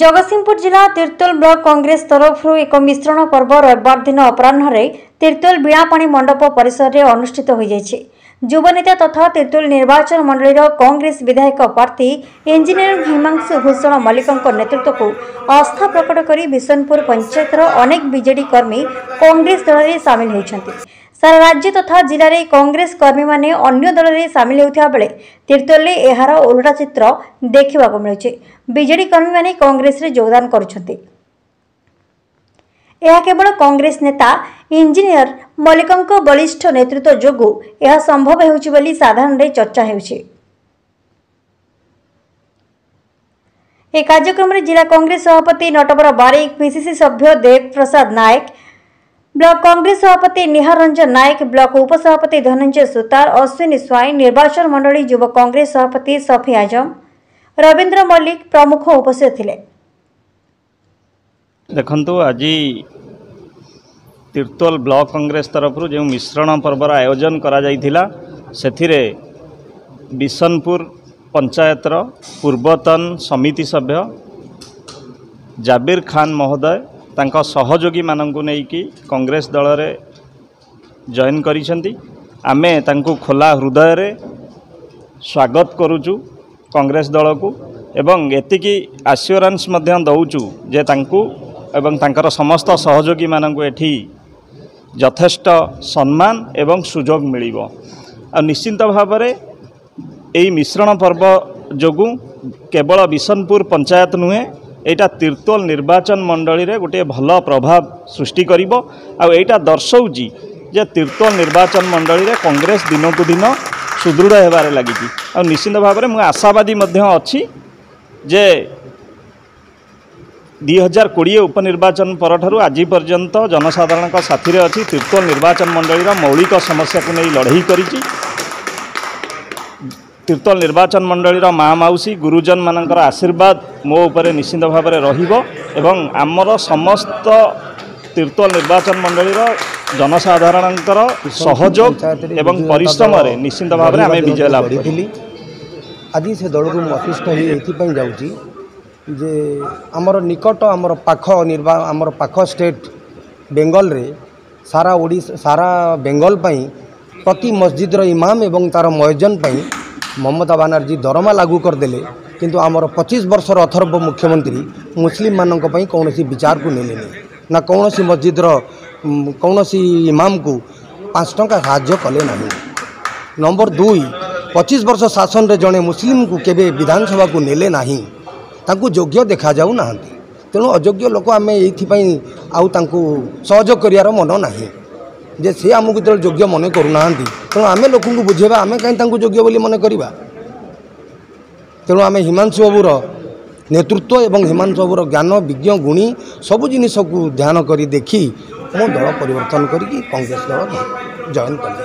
ଜଗତସିଂହପୁର ଜିଲ୍ଲା ତିର୍ତୋଲ ବ୍ଲକ କଂଗ୍ରେସ ତରଫରୁ ଏକ ମିଶ୍ରଣ ପର୍ବ ରବିବାର ଦିନ ଅପରାହ୍ନରେ ତିର୍ତୋଲ ବିଣାପାଣି ମଣ୍ଡପ ପରିସରରେ ଅନୁଷ୍ଠିତ ହୋଇଯାଇଛି ଯୁବନେତା ତଥା ତିର୍ତୋଲ ନିର୍ବାଚନ ମଣ୍ଡଳୀର କଂଗ୍ରେସ ବିଧାୟକ ପ୍ରାର୍ଥୀ ଇଞ୍ଜିନିୟର ହିମାଂଶୁ ଭୂଷଣ ମଲ୍ଲିକଙ୍କ ନେତୃତ୍ୱକୁ ଆସ୍ଥା ପ୍ରକଟ କରି ବିଶନପୁର ପଞ୍ଚାୟତର ଅନେକ ବିଜେଡି କର୍ମୀ କଂଗ୍ରେସ ଦଳରେ ସାମିଲ ହୋଇଛନ୍ତି ସାରା ରାଜ୍ୟ ତଥା ଜିଲ୍ଲାରେ କଂଗ୍ରେସ କର୍ମୀମାନେ ଅନ୍ୟ ଦଳରେ ସାମିଲ ହେଉଥିବା ବେଳେ ତିର୍ତ୍ତୋଲରେ ଏହାର ଓଲଟା ଚିତ୍ର ଦେଖିବାକୁ ମିଳୁଛି ବିଜେଡି କର୍ମୀମାନେ କଂଗ୍ରେସରେ ଯୋଗଦାନ କରୁଛନ୍ତି ଏହା କେବଳ କଂଗ୍ରେସ ନେତା ଇଞ୍ଜିନିୟର ମଲ୍ଲିକଙ୍କ ବଳିଷ୍ଠ ନେତୃତ୍ୱ ଯୋଗୁଁ ଏହା ସମ୍ଭବ ହେଉଛି ବୋଲି ସାଧାରଣରେ ଚର୍ଚ୍ଚା ହେଉଛି ଏ କାର୍ଯ୍ୟକ୍ରମରେ ଜିଲ୍ଲା କଂଗ୍ରେସ ସଭାପତି ନଟବର ବାରିକ ପିସିସି ସଭ୍ୟ ଦେବ ପ୍ରସାଦ ନାୟକ ब्ल कङ्रेस सभापति रंजन नायक ब्लक उपसभापति धनंजय सुतार अश्विनी स्वाई निर्वाचन मंडली युव कङ्ग्रेस सभापति सफि आजम रविन्द्र मल्लिक प्रमुख उपस्थित थिएन आज त्रिल ब्लक कङ्ग्रेस तरफ्र मिश्रण पर्वर आयोजन गरिसनपुर पञ्चायत र पूर्वतन समिति सभ्य जाबिर खान महोदय ତାଙ୍କ ସହଯୋଗୀମାନଙ୍କୁ ନେଇକି କଂଗ୍ରେସ ଦଳରେ ଜଏନ୍ କରିଛନ୍ତି ଆମେ ତାଙ୍କୁ ଖୋଲା ହୃଦୟରେ ସ୍ୱାଗତ କରୁଛୁ କଂଗ୍ରେସ ଦଳକୁ ଏବଂ ଏତିକି ଆସ୍ୟୁରାନ୍ସ ମଧ୍ୟ ଦେଉଛୁ ଯେ ତାଙ୍କୁ ଏବଂ ତାଙ୍କର ସମସ୍ତ ସହଯୋଗୀମାନଙ୍କୁ ଏଠି ଯଥେଷ୍ଟ ସମ୍ମାନ ଏବଂ ସୁଯୋଗ ମିଳିବ ଆଉ ନିଶ୍ଚିନ୍ତ ଭାବରେ ଏହି ମିଶ୍ରଣ ପର୍ବ ଯୋଗୁଁ କେବଳ ବିଶନପୁର ପଞ୍ଚାୟତ ନୁହେଁ এইটা ତୀର୍ତ୍ତୋଲ ନିର୍ବାଚନ ମଣ୍ଡଳୀରେ ଗୋଟିଏ ଭଲ ପ୍ରଭାବ ସୃଷ୍ଟି କରିବ ଆଉ ଏଇଟା ଦର୍ଶଉଛି ଯେ ତୀର୍ତ୍ତୋଲ ନିର୍ବାଚନ ମଣ୍ଡଳୀରେ କଂଗ୍ରେସ ଦିନକୁ ଦିନ ସୁଦୃଢ଼ ହେବାରେ ଲାଗିଛି ଆଉ ନିଶ୍ଚିନ୍ତ ଭାବରେ ମୁଁ ଆଶାବାଦୀ ମଧ୍ୟ ଅଛି ଯେ ଦୁଇ ହଜାର କୋଡ଼ିଏ ଉପନିର୍ବାଚନ ପରଠାରୁ ଆଜି ପର୍ଯ୍ୟନ୍ତ ଜନସାଧାରଣଙ୍କ ସାଥିରେ ଅଛି ତୀର୍ତ୍ତୋଲ ନିର୍ବାଚନ ମଣ୍ଡଳୀର ମୌଳିକ ସମସ୍ୟାକୁ ନେଇ ଲଢ଼େଇ କରିଛି ତୀର୍ଥ ନିର୍ବାଚନ ମଣ୍ଡଳୀର ମା ମାଉସୀ ଗୁରୁଜନ ମାନଙ୍କର ଆଶୀର୍ବାଦ ମୋ ଉପରେ ନିଶ୍ଚିନ୍ତ ଭାବରେ ରହିବ ଏବଂ ଆମର ସମସ୍ତ ତୀର୍ଥ ନିର୍ବାଚନ ମଣ୍ଡଳୀର ଜନସାଧାରଣଙ୍କର ସହଯୋଗ ଏବଂ ପରିଶ୍ରମରେ ନିଶ୍ଚିନ୍ତ ଭାବରେ ଆମେ ବିଜୟ ଲାଭ କରିଥିଲି ଆଜି ସେ ଦଳକୁ ମୁଁ ଅତିଷ୍ଠ ହୋଇ ଏଥିପାଇଁ ଯାଉଛି ଯେ ଆମର ନିକଟ ଆମର ପାଖ ନିର୍ବା ଆମର ପାଖ ଷ୍ଟେଟ୍ ବେଙ୍ଗଲରେ ସାରା ଓଡ଼ିଶା ସାରା ବେଙ୍ଗଲ ପାଇଁ ପ୍ରତି ମସଜିଦର ଇମାମ ଏବଂ ତା'ର ମୟଜନ ପାଇଁ ममता बानर्जी दरमा कर देले किन आम 25 वर्ष अथर्व मुख्यमन्त्री मुसलिमै विचार को नेले नै इमाम को इमामको पाँच टाय कले नै नंबर दुई पच्चिस वर्ष शासन जन मुसलिम के विधानले नै योग्य देखा जाउँदै त लोक यहीप आउँदा सहयोग गर ଯେ ସେ ଆମକୁ ଯେତେବେଳେ ଯୋଗ୍ୟ ମନେ କରୁନାହାନ୍ତି ତେଣୁ ଆମେ ଲୋକଙ୍କୁ ବୁଝେଇବା ଆମେ କାହିଁ ତାଙ୍କୁ ଯୋଗ୍ୟ ବୋଲି ମନେ କରିବା ତେଣୁ ଆମେ ହିମାଂଶୁ ବାବୁର ନେତୃତ୍ୱ ଏବଂ ହିମାଂଶୁ ବାବୁର ଜ୍ଞାନ ବିଜ୍ଞ ଗୁଣୀ ସବୁ ଜିନିଷକୁ ଧ୍ୟାନ କରି ଦେଖି ମୁଁ ଦଳ ପରିବର୍ତ୍ତନ କରିକି କଂଗ୍ରେସ ଦଳ ଜଏନ୍ କଲି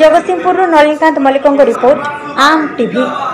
ଜଗତସିଂହପୁରରୁ ନଳିନୀକାନ୍ତ ମଲ୍ଲିକଙ୍କ ରିପୋର୍ଟ ଆମ୍ ଟିଭି